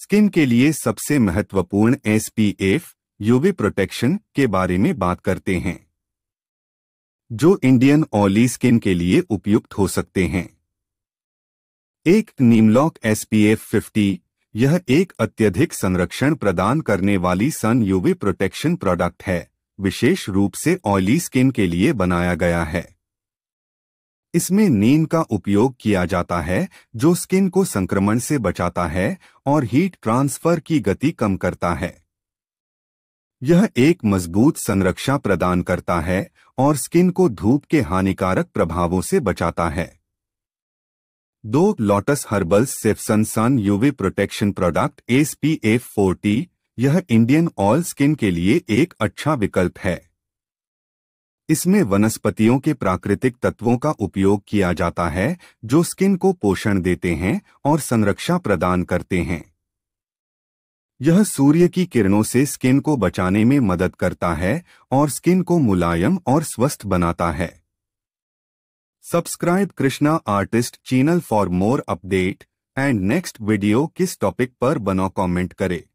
skin के लिए सबसे महत्वपूर्ण एसपीएफ यूवी प्रोटेक्शन के बारे में बात करते हैं जो इंडियन ऑयली स्किन के लिए उपयुक्त हो सकते हैं एक नीमलॉक एसपीएफ 50 यह एक अत्यधिक संरक्षण प्रदान करने वाली सन यूवी प्रोटेक्शन प्रोडक्ट है विशेष रूप से ऑयली स्किन के लिए बनाया गया है इसमें नीम का उपयोग किया जाता है जो स्किन को संक्रमण से बचाता है और हीट ट्रांसफर की गति कम करता है यह एक मजबूत संरक्षा प्रदान करता है और स्किन को धूप के हानिकारक प्रभावों से बचाता है दो Lotus herbal safe sun sun UV protection product S P F यह इंडियन ऑयल स्किन के लिए एक अच्छा विकल्प है इसमें वनस्पतियों के प्राकृतिक तत्वों का उपयोग किया जाता है जो स्किन को पोषण देते हैं और संरक्षा प्रदान करते हैं यह सूर्य की किरणों से स्किन को बचाने में मदद करता है और स्किन को मुलायम और स्वस्थ बनाता है subscribe Krishna artist channel for more update and next video किस टॉपिक पर बनो कमेंट करें